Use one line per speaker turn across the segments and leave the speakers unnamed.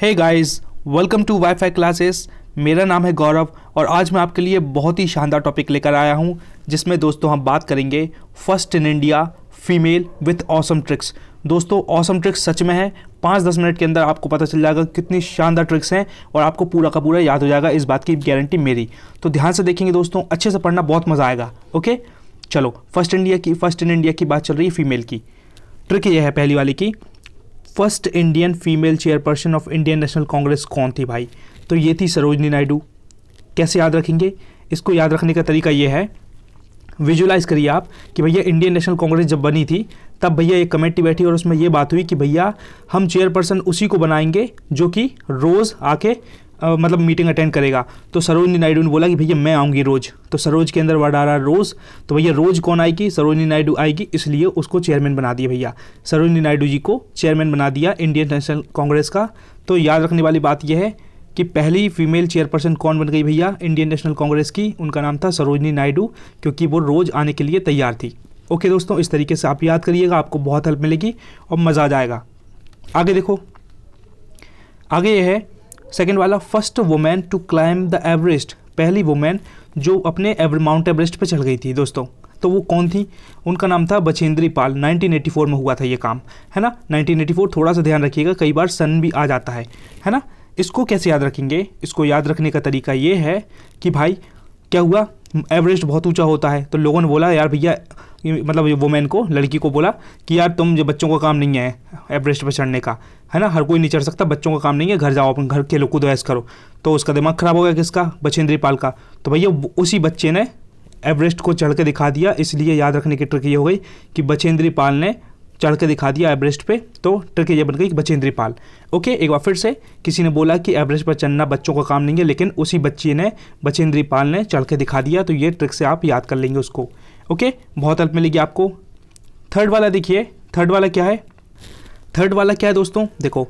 hey guys welcome to WiFi classes मेरा नाम है गौरव और आज मैं आपके लिए बहुत ही शानदार टॉपिक लेकर आया हूँ जिसमें दोस्तों हम बात करेंगे first in India female with awesome tricks दोस्तों ऑसम ट्रिक्स सच में है पाँच दस मिनट के अंदर आपको पता चल जाएगा कितनी शानदार ट्रिक्स हैं और आपको पूरा का पूरा याद हो जाएगा इस बात की गारंटी मेरी तो ध्यान से देखेंगे दोस्तों अच्छे से पढ़ना बहुत मज़ा आएगा ओके चलो फर्स्ट इंडिया की फर्स्ट इन इंडिया की बात चल रही है फीमेल की ट्रिक यह है पहली वाली की first Indian female chairperson of Indian National Congress कौन थी भाई तो ये थी सरोजनी नायडू कैसे याद रखेंगे इसको याद रखने का तरीका ये है विजुलाइज करिए आप कि भैया इंडियन नेशनल कांग्रेस जब बनी थी तब भैया एक कमेटी बैठी और उसमें ये बात हुई कि भैया हम चेयरपर्सन उसी को बनाएंगे जो कि रोज़ आके आ, मतलब मीटिंग अटेंड करेगा तो सरोजनी नायडू ने बोला कि भैया मैं आऊँगी रोज़ तो सरोज के अंदर वर्ड आ रहा रोज़ तो भैया रोज़ कौन आएगी सरोजनी नायडू आएगी इसलिए उसको चेयरमैन बना दिया भैया सरोजनी नायडू जी को चेयरमैन बना दिया इंडियन नेशनल कांग्रेस का तो याद रखने वाली बात यह है कि पहली फीमेल चेयरपर्सन कौन बन गई भैया इंडियन नेशनल कांग्रेस की उनका नाम था सरोजनी नायडू क्योंकि वो रोज़ आने के लिए तैयार थी ओके दोस्तों इस तरीके से आप याद करिएगा आपको बहुत हेल्प मिलेगी और मज़ा आ जाएगा आगे देखो आगे यह है सेकेंड वाला first women to climb the Everest पहली वुमेन जो अपने माउंट एवरेस्ट पर चढ़ गई थी दोस्तों तो वो कौन थी उनका नाम था बछेंद्री पाल 1984 में हुआ था ये काम है ना 1984 थोड़ा सा ध्यान रखिएगा कई बार सन भी आ जाता है है ना इसको कैसे याद रखेंगे इसको याद रखने का तरीका ये है कि भाई क्या हुआ एवरेस्ट बहुत ऊंचा होता है तो लोगों ने बोला यार भैया मतलब वुमेन को लड़की को बोला कि यार तुम जो बच्चों का काम नहीं है एवरेस्ट पर चढ़ने का है ना हर कोई नहीं चढ़ सकता बच्चों का काम नहीं है घर जाओ अपने घर लोग को दोस्त करो तो उसका दिमाग ख़राब हो गया किसका बछेंद्री पाल का तो भैया उसी बच्चे ने एवरेस्ट को चढ़ के दिखा दिया इसलिए याद रखने की ट्रिक ये हो गई कि बछेंद्री पाल ने चढ़ के दिखा दिया एवरेस्ट पे तो ट्रिक ये बन गई बचेंद्री पाल ओके एक बार फिर से किसी ने बोला कि एवरेस्ट पर चढ़ना बच्चों का काम नहीं है लेकिन उसी बच्ची ने बचेंद्री पाल ने चढ़ के दिखा दिया तो ये ट्रिक से आप याद कर लेंगे उसको ओके बहुत हेल्प मिलेगी आपको थर्ड वाला देखिए थर्ड वाला क्या है थर्ड वाला क्या है दोस्तों देखो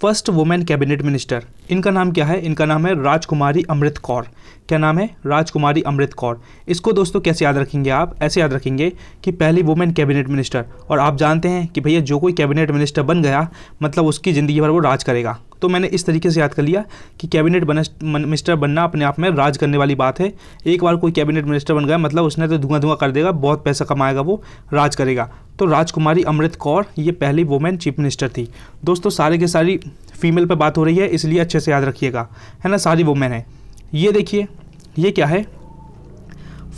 फर्स्ट वुमेन कैबिनेट मिनिस्टर इनका नाम क्या है इनका नाम है राजकुमारी अमृत कौर क्या नाम है राजकुमारी अमृत कौर इसको दोस्तों कैसे याद रखेंगे आप ऐसे याद रखेंगे कि पहली वुमेन कैबिनेट मिनिस्टर और आप जानते हैं कि भैया जो कोई कैबिनेट मिनिस्टर बन गया मतलब उसकी ज़िंदगी भर वो राज करेगा तो मैंने इस तरीके से याद कर लिया कि कैबिनेट मिनिस्टर बनना अपने आप में राज करने वाली बात है एक बार कोई कैबिनेट मिनिस्टर बन गया मतलब उसने तो धुआं धुआं कर देगा बहुत पैसा कमाएगा वो राज करेगा तो राजकुमारी अमृत कौर ये पहली वुमेन चीफ मिनिस्टर थी दोस्तों सारे के सारी फीमेल पर बात हो रही है इसलिए अच्छे से याद रखिएगा है ना सारी वुमेन है ये देखिए ये क्या है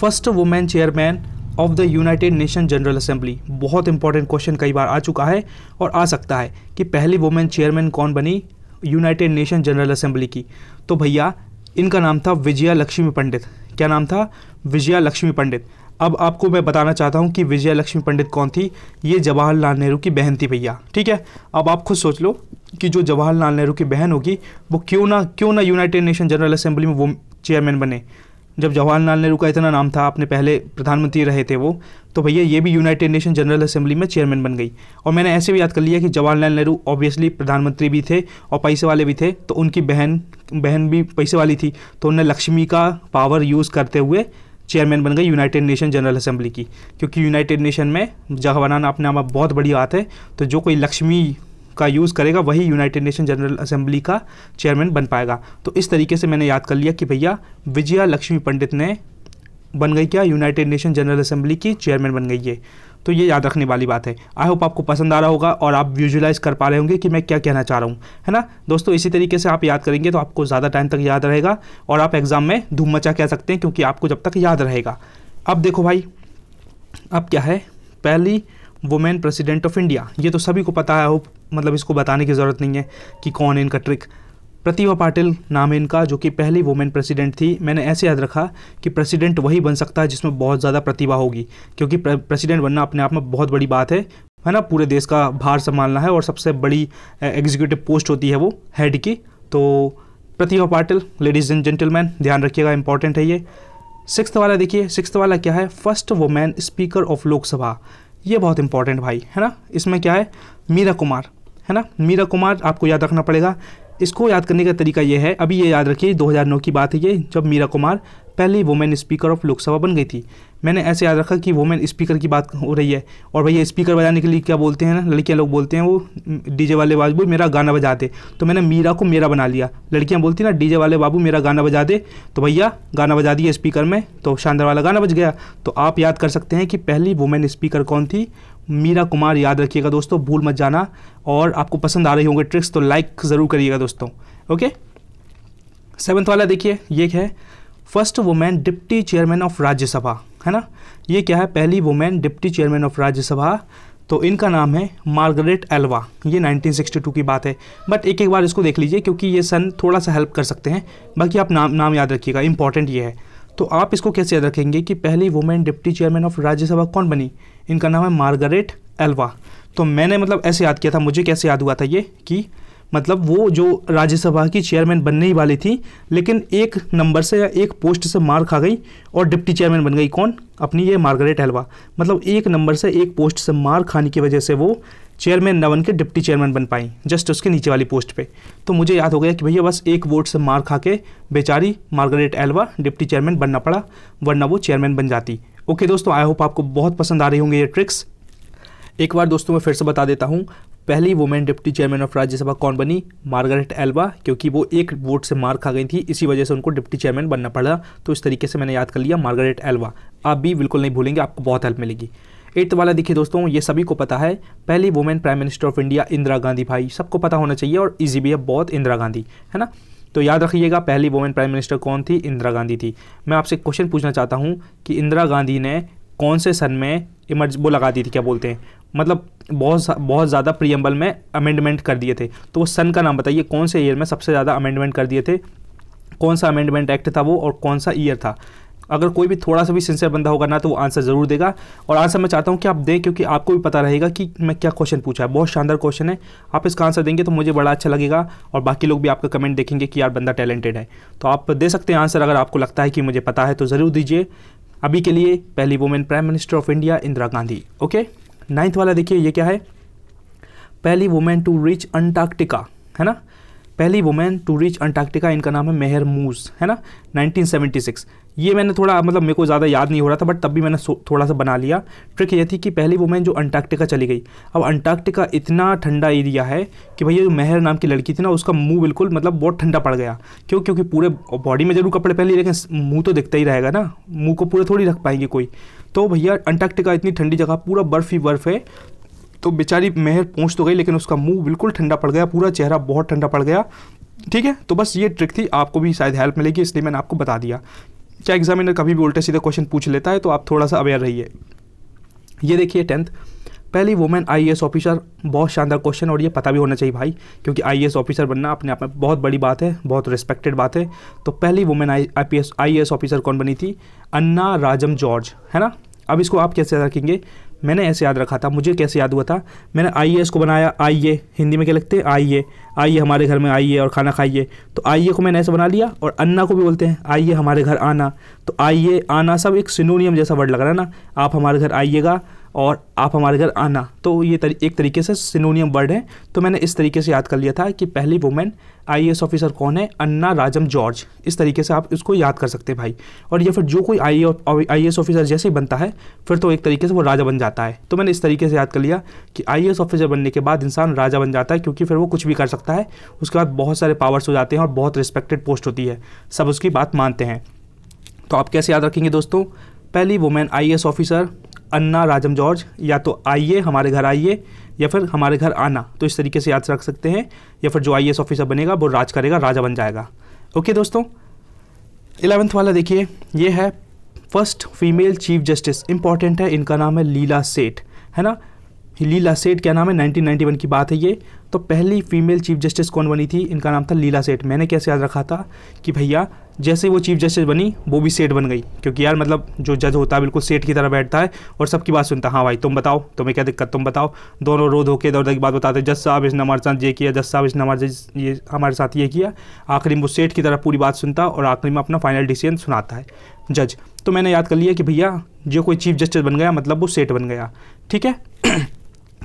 first women chairman of the United Nation General Assembly बहुत इंपॉर्टेंट क्वेश्चन कई बार आ चुका है और आ सकता है कि पहली वुमेन चेयरमैन कौन बनी यूनाइटेड नेशन जनरल असेंबली की तो भैया इनका नाम था विजया लक्ष्मी पंडित क्या नाम था विजया लक्ष्मी पंडित अब आपको मैं बताना चाहता हूँ कि विजया लक्ष्मी पंडित कौन थी ये जवाहरलाल नेहरू की बहन थी भैया ठीक है अब आप खुद सोच लो कि जो जवाहरलाल नेहरू की बहन होगी वो क्यों ना क्यों ना यूनाइटेड नेशन जनरल असेंबली में वो चेयरमैन बने जब जवाहरलाल नेहरू का इतना नाम था आपने पहले प्रधानमंत्री रहे थे वो तो भैया ये भी यूनाइटेड नेशन जनरल असेंबली में चेयरमैन बन गई और मैंने ऐसे भी याद कर लिया कि जवाहरलाल नेहरू ऑब्वियसली प्रधानमंत्री भी थे और पैसे वाले भी थे तो उनकी बहन बहन भी पैसे वाली थी तो उन्हें लक्ष्मी का पावर यूज़ करते हुए चेयरमैन बन गई यूनाइटेड नेशन जनरल असेंबली की क्योंकि यूनाइटेड नेशन में जगह बनाना अपने आप बहुत बड़ी बात है तो जो कोई लक्ष्मी का यूज़ करेगा वही यूनाइटेड नेशन जनरल असेंबली का चेयरमैन बन पाएगा तो इस तरीके से मैंने याद कर लिया कि भैया विजया लक्ष्मी पंडित ने बन गई क्या यूनाइटेड नेशन जनरल असेंबली की चेयरमैन बन गई है तो ये याद रखने वाली बात है आई होप आपको पसंद आ रहा होगा और आप विजुलाइज कर पा रहे होंगे कि मैं क्या कहना चाह रहा हूँ है ना दोस्तों इसी तरीके से आप याद करेंगे तो आपको ज़्यादा टाइम तक याद रहेगा और आप एग्ज़ाम में धूम मचा कह सकते हैं क्योंकि आपको जब तक याद रहेगा अब देखो भाई अब क्या है पहली वुमेन प्रेसिडेंट ऑफ इंडिया ये तो सभी को पता है होप मतलब इसको बताने की ज़रूरत नहीं है कि कौन है इनका ट्रिक प्रतिभा पाटिल नाम है इनका जो कि पहली वुमेन प्रेसिडेंट थी मैंने ऐसे याद रखा कि प्रेसिडेंट वही बन सकता है जिसमें बहुत ज़्यादा प्रतिभा होगी क्योंकि प्रेसिडेंट बनना अपने आप में बहुत बड़ी बात है है ना पूरे देश का भार संभालना है और सबसे बड़ी एग्जीक्यूटिव पोस्ट होती है वो हेड की तो Pratibha Patil ladies and gentleman ध्यान रखिएगा इंपॉर्टेंट है ये सिक्स वाला देखिए सिक्स वाला क्या है first women speaker of Lok Sabha ये बहुत इंपॉर्टेंट भाई है ना इसमें क्या है मीरा कुमार है ना मीरा कुमार आपको याद रखना पड़ेगा इसको याद करने का तरीका यह है अभी ये याद रखिए 2009 की बात है ये जब मीरा कुमार पहली वुमेन स्पीकर ऑफ लोकसभा बन गई थी मैंने ऐसे याद रखा कि वुमेन स्पीकर की बात हो रही है और भैया स्पीकर बजाने के लिए क्या बोलते हैं ना लड़कियाँ लोग बोलते हैं वो डीजे वाले बाबू मेरा गाना बजा दे तो मैंने मीरा को मेरा बना लिया लड़कियाँ बोलती ना डीजे वाले बाबू मेरा गाना बजा दे तो भैया गाना बजा दिया स्पीकर में तो शानदार वाला गाना बज गया तो आप याद कर सकते हैं कि पहली वुमेन स्पीकर कौन थी मीरा कुमार याद रखिएगा दोस्तों भूल मत जाना और आपको पसंद आ रही होंगे ट्रिक्स तो लाइक ज़रूर करिएगा दोस्तों ओके सेवन्थ वाला देखिए ये क्या है first women deputy chairman of Rajya Sabha है ना ये क्या है पहली women deputy chairman of Rajya Sabha तो इनका नाम है मार्गरेट एल्वा ये 1962 की बात है बट एक एक बार इसको देख लीजिए क्योंकि ये सन थोड़ा सा हेल्प कर सकते हैं बाकी आप नाम नाम याद रखिएगा इंपॉर्टेंट ये है तो आप इसको कैसे याद रखेंगे कि पहली women deputy chairman of Rajya Sabha कौन बनी इनका नाम है मार्गरेट एल्वा तो मैंने मतलब ऐसे याद किया था मुझे कैसे याद हुआ था ये कि मतलब वो जो राज्यसभा की चेयरमैन बनने ही वाली थी लेकिन एक नंबर से या एक पोस्ट से मार खा गई और डिप्टी चेयरमैन बन गई कौन अपनी ये मार्गरेट एल्वा मतलब एक नंबर से एक पोस्ट से मार खाने की वजह से वो चेयरमैन नवन के डिप्टी चेयरमैन बन पाई जस्ट उसके नीचे वाली पोस्ट पे तो मुझे याद हो गया कि भैया बस एक वोट से मार खा के बेचारी मार्गरेट एल्वा डिप्टी चेयरमैन बनना पड़ा वरना वो चेयरमैन बन जाती ओके दोस्तों आई होप आपको बहुत पसंद आ रही होंगे ये ट्रिक्स एक बार दोस्तों मैं फिर से बता देता हूँ पहली women deputy chairman of Rajya Sabha कौन बनी मार्गरेट एल्वा क्योंकि वो एक वोट से मार खा गई थी इसी वजह से उनको डिप्टी चेयरमैन बनना पड़ा तो इस तरीके से मैंने याद कर लिया मार्गरेट एल्वा आप भी बिल्कुल नहीं भूलेंगे आपको बहुत हेल्प मिलेगी एट्थ वाला देखिए दोस्तों ये सभी को पता है पहली women prime minister of India Indira Gandhi भाई सबको पता होना चाहिए और इजी भी है बहुत इंदिरा गांधी है ना तो याद रखिएगा पहली वुमेन प्राइम मिनिस्टर कौन थी इंदिरा गांधी थी मैं आपसे क्वेश्चन पूछना चाहता हूँ कि इंदिरा गांधी ने कौन से सन में इमर्ज वो लगा दी थी क्या बोलते हैं मतलब बहुत बहुत ज़्यादा प्रियम्बल में अमेंडमेंट कर दिए थे तो वो सन का नाम बताइए कौन से ईयर में सबसे ज़्यादा अमेंडमेंट कर दिए थे कौन सा अमेंडमेंट एक्ट था वो और कौन सा ईयर था अगर कोई भी थोड़ा सा भी सिंसियर बंदा होगा ना तो वो आंसर ज़रूर देगा और आंसर मैं चाहता हूँ कि आप दें क्योंकि आपको भी पता रहेगा कि मैं क्या क्वेश्चन पूछा है बहुत शानदार क्वेश्चन है आप इसका आंसर देंगे तो मुझे बड़ा अच्छा लगेगा और बाकी लोग भी आपका कमेंट देखेंगे कि यार बंदा टैलेंटेड है तो आप दे सकते हैं आंसर अगर आपको लगता है कि मुझे पता है तो ज़रूर दीजिए अभी के लिए पहली women prime minister of India Indira Gandhi okay ninth वाला देखिए ये क्या है पहली वुमेन टू रीच अंटार्क्टिका है ना पहली वुमेन टू रीच अंटार्क्टिका इनका नाम है मेहर मूस है ना 1976 ये मैंने थोड़ा मतलब मेरे को ज़्यादा याद नहीं हो रहा था बट तब भी मैंने थोड़ा सा बना लिया ट्रिक ये थी कि पहली वुमेन जो अंटार्क्टिका चली गई अब अंटार्क्टिका इतना ठंडा एरिया है कि भैया जो मेहर नाम की लड़की थी ना उसका मुँह बिल्कुल मतलब बहुत ठंडा पड़ गया क्यों क्योंकि पूरे बॉडी में जरूर कपड़े पहले लेकिन मुँह तो दिखता ही रहेगा ना मुँह को पूरे थोड़ी रख पाएंगे कोई तो भैया अंटार्क्टिका इतनी ठंडी जगह पूरा बर्फ़ ही बर्फ़ है तो बेचारी मेहर पहुँच तो गई लेकिन उसका मुंह बिल्कुल ठंडा पड़ गया पूरा चेहरा बहुत ठंडा पड़ गया ठीक है तो बस ये ट्रिक थी आपको भी शायद हेल्प मिलेगी इसलिए मैंने आपको बता दिया क्या एग्जामिनर कभी भी उल्टे सीधे क्वेश्चन पूछ लेता है तो आप थोड़ा सा अवेयर रहिए ये देखिए टेंथ पहली वुमेन आई ऑफिसर बहुत शानदार क्वेश्चन और ये पता भी होना चाहिए भाई क्योंकि आई ऑफिसर बनना अपने आप में बहुत बड़ी बात है बहुत रिस्पेक्टेड बात है तो पहली वुमेन आई आई ऑफिसर कौन बनी थी अन्ना राजम जॉर्ज है ना अब इसको आप कैसे रखेंगे मैंने ऐसे याद रखा था मुझे कैसे याद हुआ था मैंने आइए इसको बनाया आइए हिंदी में क्या लिखते हैं आइए आइए हमारे घर में आइए और खाना खाइए तो आइए को मैंने ऐसे बना लिया और अन्ना को भी बोलते हैं आइए हमारे घर आना तो आइए आना सब एक सिनोनियम जैसा वर्ड लग रहा है ना आप हमारे घर आइएगा और आप हमारे घर आना तो ये तरी, एक तरीके से सिनोनियम वर्ड है तो मैंने इस तरीके से याद कर लिया था कि पहली वुमेन आईएएस ऑफिसर कौन है अन्ना राजम जॉर्ज इस तरीके से आप इसको याद कर सकते हैं भाई और ये फिर जो कोई आई एस ऑफिसर जैसे ही बनता है फिर तो एक तरीके से वो राजा बन जाता है तो मैंने इस तरीके से याद कर लिया कि आई ऑफिसर बनने के बाद इंसान राजा बन जाता है क्योंकि फिर वो कुछ भी कर सकता है उसके बाद बहुत सारे पावर्स हो जाते हैं और बहुत रिस्पेक्टेड पोस्ट होती है सब उसकी बात मानते हैं तो आप कैसे याद रखेंगे दोस्तों पहली वुमेन आई ऑफिसर अन्ना राजम जॉर्ज या तो आइए हमारे घर आइए या फिर हमारे घर आना तो इस तरीके से याद रख सकते हैं या फिर जो आई ऑफिसर बनेगा वो राज करेगा राजा बन जाएगा ओके दोस्तों इलेवेंथ वाला देखिए ये है first female chief justice important है इनका नाम है लीला सेठ है ना लीला सेठ क्या नाम है 1991 की बात है ये तो पहली फीमेल चीफ जस्टिस कौन बनी थी इनका नाम था लीला सेठ मैंने कैसे याद रखा था कि भैया जैसे वो चीफ जस्टिस बनी वो भी सेठ बन गई क्योंकि यार मतलब जो जज होता है बिल्कुल सेठ की तरह बैठता है और सबकी बात सुनता है हाँ भाई तुम बताओ तुम्हें क्या दिक्कत तुम बताओ दोनों रो धो के दौर की बात बताते जज साहब इसने हमारे साथ ये किया जज साहब इसने हमारे ये हमारे साथ ये किया आखिरी में वो सेठ की तरह पूरी बात सुनता और आखिरी में अपना फाइनल डिसीजन सुनाता है जज तो मैंने याद कर लिया कि भैया जो कोई चीफ जस्टिस बन गया मतलब वो सेठ बन गया ठीक है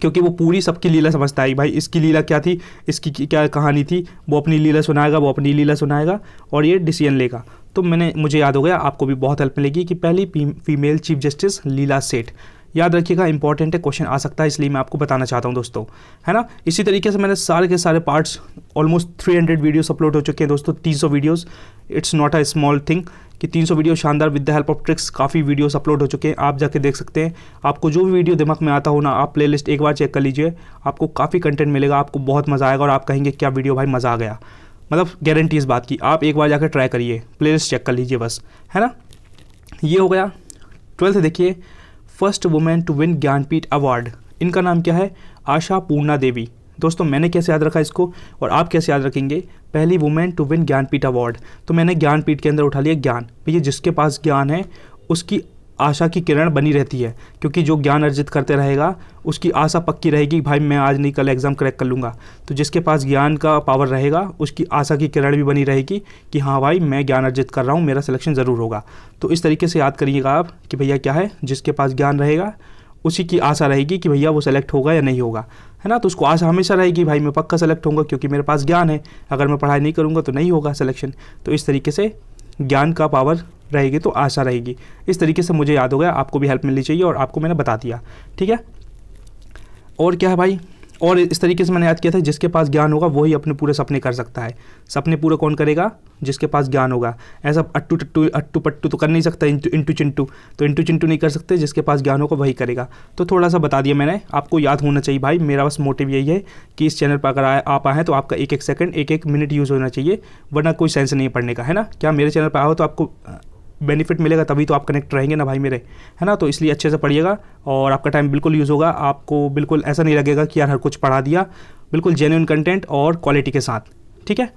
क्योंकि वो पूरी सबकी लीला समझता है भाई इसकी लीला क्या थी इसकी क्या कहानी थी वो अपनी लीला सुनाएगा वो अपनी लीला सुनाएगा और ये डिसीजन लेगा तो मैंने मुझे याद हो गया आपको भी बहुत हेल्प मिलेगी कि पहली फीमेल चीफ जस्टिस लीला सेठ याद रखिएगा इंपॉर्टेंट है क्वेश्चन आ सकता है इसलिए मैं आपको बताना चाहता हूँ दोस्तों है ना इसी तरीके से मैंने सारे के सारे पार्ट्स ऑलमोस्ट 300 वीडियोज अपलोड हो चुके हैं दोस्तों 300 videos it's not a small thing कि 300 वीडियो शानदार with the help of tricks काफ़ी वीडियोस अपलोड हो चुके हैं आप जाके देख सकते हैं आपको जो भी वीडियो दिमाग में आता हो ना आप प्लेलिस्ट एक बार चेक कर लीजिए आपको काफ़ी कंटेंट मिलेगा आपको बहुत मज़ा आएगा और आप कहेंगे क्या वीडियो भाई मज़ा आ गया मतलब गारंटी इस बात की आप एक बार जाकर ट्राई करिए प्लेलिस्ट चेक कर लीजिए बस है ना ये हो गया ट्वेल्थ देखिए first women to win Jnanpith award इनका नाम क्या है आशा पूर्णा देवी दोस्तों मैंने कैसे याद रखा इसको और आप कैसे याद रखेंगे पहली women to win Jnanpith award तो मैंने ज्ञानपीठ के अंदर उठा लिया ज्ञान भैया जिसके पास ज्ञान है उसकी आशा की किरण बनी रहती है क्योंकि जो ज्ञान अर्जित करते रहेगा उसकी आशा पक्की रहेगी भाई मैं आज नहीं कल एग्ज़ाम क्रैक कर लूँगा तो जिसके पास ज्ञान का पावर रहेगा उसकी आशा की किरण भी बनी रहेगी कि हाँ भाई मैं ज्ञान अर्जित कर रहा हूँ मेरा सिलेक्शन ज़रूर होगा तो इस तरीके से याद करिएगा आप कि भैया क्या है जिसके पास ज्ञान रहेगा उसी की आशा रहेगी कि भैया वो सेलेक्ट होगा या नहीं होगा है ना तो उसको आशा हमेशा रहेगी भाई मैं पक्का सेलेक्ट होऊंगा क्योंकि मेरे पास ज्ञान है अगर मैं पढ़ाई नहीं करूँगा तो नहीं होगा सिलेक्शन तो इस तरीके से ज्ञान का पावर रहेगी तो आशा रहेगी इस तरीके से मुझे याद हो गया आपको भी हेल्प मिलनी चाहिए और आपको मैंने बता दिया ठीक है और क्या है भाई और इस तरीके से मैंने याद किया था जिसके पास ज्ञान होगा वही अपने पूरे सपने कर सकता है सपने पूरे कौन करेगा जिसके पास ज्ञान होगा ऐसा अट्टू टट्टू अट्टू पट्टू तो कर नहीं सकता इंटू इंटू चिंटू तो इंटू चिंटू नहीं कर सकते जिसके पास ज्ञान होगा वही करेगा तो थोड़ा सा बता दिया मैंने आपको याद होना चाहिए भाई मेरा बस मोटिव यही है कि इस चैनल पर अगर आप आएँ तो आपका एक एक सेकेंड एक एक मिनट यूज़ होना चाहिए वरना कोई सेंस नहीं पड़ने पढ़ने का है ना क्या मेरे चैनल पर आओ तो आपको बेनिफिट मिलेगा तभी तो आप कनेक्ट रहेंगे ना भाई मेरे है ना तो इसलिए अच्छे से पढ़िएगा और आपका टाइम बिल्कुल यूज़ होगा आपको बिल्कुल ऐसा नहीं लगेगा कि यार हर कुछ पढ़ा दिया बिल्कुल जेन्यून कंटेंट और क्वालिटी के साथ ठीक है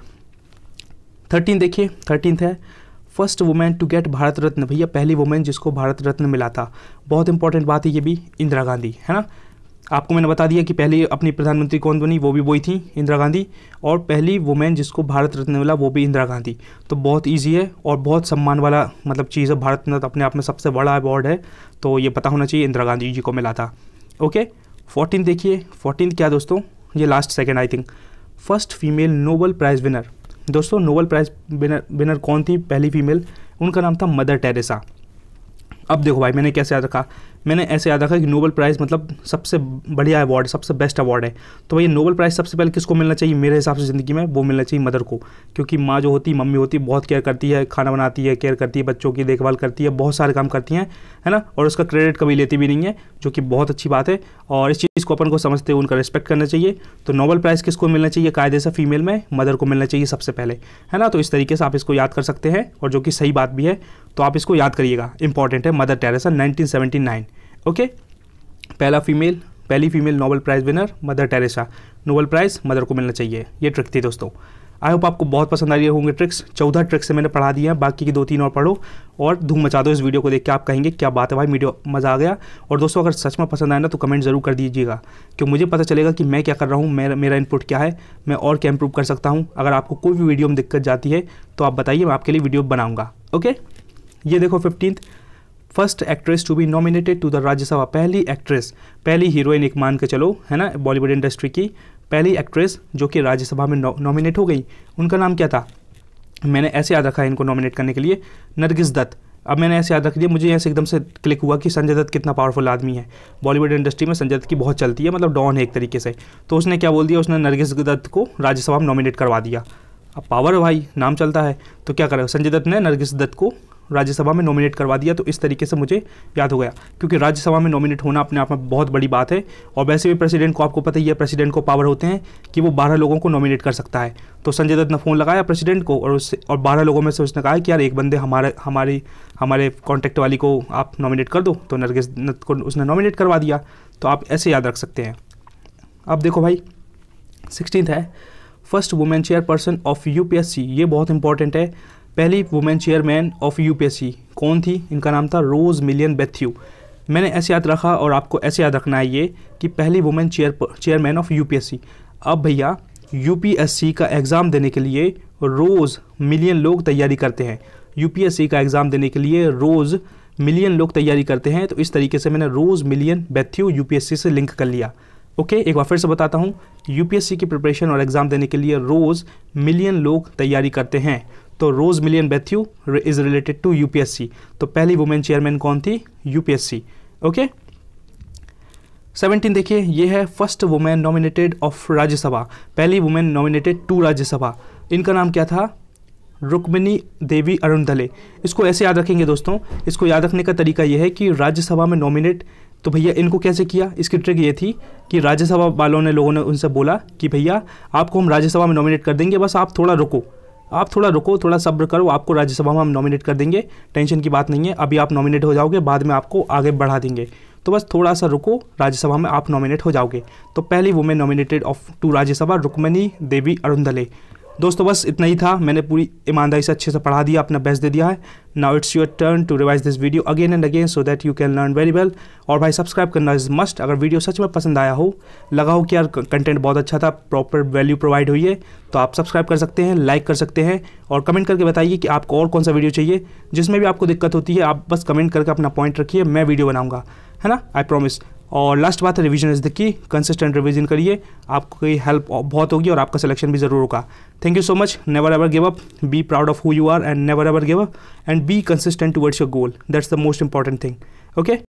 थर्टीन देखिए थर्टीन है first women to get Bharat Ratna भैया पहली वुमेन जिसको भारत रत्न मिला था बहुत इंपॉर्टेंट बात है ये भी इंदिरा गांधी है ना आपको मैंने बता दिया कि पहली अपनी प्रधानमंत्री कौन बनी वो भी वही थी इंदिरा गांधी और पहली वुमेन जिसको भारत रत्न मिला वो भी इंदिरा गांधी तो बहुत ईजी है और बहुत सम्मान वाला मतलब चीज़ है भारत रत्न अपने आप में सबसे बड़ा अवार्ड है तो ये पता होना चाहिए इंदिरा गांधी जी को मिला था ओके फोर्टीन देखिए फोर्टीन क्या दोस्तों ये last second I think first female Nobel prize winner दोस्तों नोबल प्राइज़ विनर विनर कौन थी पहली फीमेल उनका नाम था मदर टेरेसा अब देखो भाई मैंने कैसे याद रखा मैंने ऐसे याद रखा कि नोबल प्राइज़ मतलब सबसे बढ़िया अवार्ड सबसे बेस्ट अवार्ड है तो भैया नोबल प्राइज़ सबसे पहले किसको मिलना चाहिए मेरे हिसाब से ज़िंदगी में वो मिलना चाहिए मदर को क्योंकि माँ जो होती मम्मी होती बहुत केयर करती है खाना बनाती है केयर करती है बच्चों की देखभाल करती है बहुत सारे काम करती हैं है ना और उसका क्रेडिट कभी लेती भी नहीं है जो कि बहुत अच्छी बात है और इस चीज़ को अपन को समझते हुए उनका रिस्पेक्ट करना चाहिए तो नोबल प्राइज़ किसको मिलना चाहिए कायदे से फीमेल में मदर को मिलना चाहिए सबसे पहले है ना तो इस तरीके से आप इसको याद कर सकते हैं और जो कि सही बात भी है तो आप इसको याद करिएगा इंपॉर्टेंट है मदर टेरेसा 1979 ओके पहला फीमेल पहली female Nobel prize winner Mother Teresa Nobel prize Mother को मिलना चाहिए ये ट्रिक थी दोस्तों आई होप आपको बहुत पसंद आ रही होंगे ट्रिक्स चौदह ट्रिक्स से मैंने पढ़ा दिए हैं बाकी की दो तीन और पढ़ो और धूम मचा दो इस वीडियो को देख के आप कहेंगे क्या बात है भाई वीडियो मज़ा आ गया और दोस्तों अगर सच में पसंद आए ना तो कमेंट ज़रूर कर दीजिएगा क्योंकि मुझे पता चलेगा कि मैं क्या कर रहा हूँ मेरा मेरा इनपुट क्या है मैं और क्या इंप्रूव कर सकता हूँ अगर आपको कोई भी वीडियो में दिक्कत जाती है तो आप बताइए मैं आपके लिए वीडियो बनाऊँगा ओके ये देखो fifteenth first actress to be nominated to the Rajya Sabha पहली एक्ट्रेस पहली हीरोइन एक मान के चलो है ना बॉलीवुड इंडस्ट्री की पहली एक्ट्रेस जो कि राज्यसभा में नॉमिनेट हो गई उनका नाम क्या था मैंने ऐसे याद रखा है इनको नॉमिनेट करने के लिए नरगिस दत्त अब मैंने ऐसे याद रख लिया मुझे ऐसे एकदम से क्लिक हुआ कि संजय दत्त कितना पावरफुल आदमी है बॉलीवुड इंडस्ट्री में संजय दत्त की बहुत चलती है मतलब डॉन है एक तरीके से तो उसने क्या बोल दिया उसने नरगिस दत्त को राज्यसभा में नॉमिनेट करवा दिया अब पावर भाई नाम चलता है तो क्या करेगा संजय दत्त ने नरगिस दत्त को राज्यसभा में नॉमिनेट करवा दिया तो इस तरीके से मुझे याद हो गया क्योंकि राज्यसभा में नॉमिनेट होना अपने आप में बहुत बड़ी बात है और वैसे भी प्रेसिडेंट को आपको पता ही है प्रेसिडेंट को पावर होते हैं कि वो बारह लोगों को नॉमिनेट कर सकता है तो संजय दत्त ने फ़ोन लगाया प्रेसिडेंट को और उससे और बारह लोगों में से उसने कहा कि यार एक बंदे हमारे हमारी हमारे कॉन्टैक्ट वाली को आप नॉमिनेट कर दो तो नरगिस दत्त को उसने नॉमिनेट करवा दिया तो आप ऐसे याद रख सकते हैं अब देखो भाई सिक्सटीन है first women chairperson of U ये बहुत इंपॉर्टेंट है पहली वुमेन चेयरमैन ऑफ यूपीएससी कौन थी इनका नाम था रोज़ मिलियन बेथ्यू मैंने ऐसे याद रखा और आपको ऐसे याद रखना है ये कि पहली women chair chairman of UPSC अब भैया यूपीएससी का एग्ज़ाम देने के लिए रोज़ मिलियन लोग तैयारी करते हैं यूपीएससी का एग्ज़ाम देने के लिए रोज़ मिलियन लोग तैयारी करते हैं तो इस तरीके से मैंने रोज़ मिलियन बैथ्यू यूपीएससी से लिंक कर लिया ओके एक बार फिर से बताता हूँ यूपीएससी की प्रिपरेशन और एग्ज़ाम देने के लिए रोज़ मिलियन लोग तैयारी करते हैं तो Rose Millian Bathew is related to UPSC तो पहली वुमेन चेयरमैन कौन थी यूपीएससी ओके सेवनटीन देखिए ये है first women nominated of Rajya Sabha पहली वुमेन नॉमिनेटेड टू राज्यसभा इनका नाम क्या था रुक्मिनी देवी अरुण दले इसको ऐसे याद रखेंगे दोस्तों इसको याद रखने का तरीका यह है कि राज्यसभा में नॉमिनेट तो भैया इनको कैसे किया इसकी ट्रिक ये थी कि राज्यसभा वालों ने लोगों ने उनसे बोला कि भैया आपको हम राज्यसभा में नॉमिनेट कर देंगे बस आप थोड़ा रुको आप थोड़ा रुको थोड़ा सब्र करो आपको राज्यसभा में हम नॉमिनेट कर देंगे टेंशन की बात नहीं है अभी आप नॉमिनेट हो जाओगे बाद में आपको आगे बढ़ा देंगे तो बस थोड़ा सा रुको राज्यसभा में आप नॉमिनेट हो जाओगे तो पहली women nominated of to Rajya Sabha Rukmini Devi Arundale दोस्तों बस इतना ही था मैंने पूरी ईमानदारी से अच्छे से पढ़ा दिया अपना बेस्ट दे दिया है now it's your turn to revise this video again and again so that you can learn very well और भाई सब्सक्राइब करना इज मस्ट अगर वीडियो सच में पसंद आया हो लगा हो कि यार कंटेंट बहुत अच्छा था प्रॉपर वैल्यू प्रोवाइड हुई है तो आप सब्सक्राइब कर सकते हैं लाइक कर सकते हैं और कमेंट करके बताइए कि आपको और कौन सा वीडियो चाहिए जिसमें भी आपको दिक्कत होती है आप बस कमेंट करके अपना पॉइंट रखिए मैं वीडियो बनाऊँगा है ना आई प्रॉमिस और लास्ट बात है revision is the key consistent revision करिए आपको हेल्प बहुत होगी और आपका सिलेक्शन भी ज़रूर होगा thank you so much never ever give up be proud of who you are and never ever give up and be consistent towards your goal that's the most important thing okay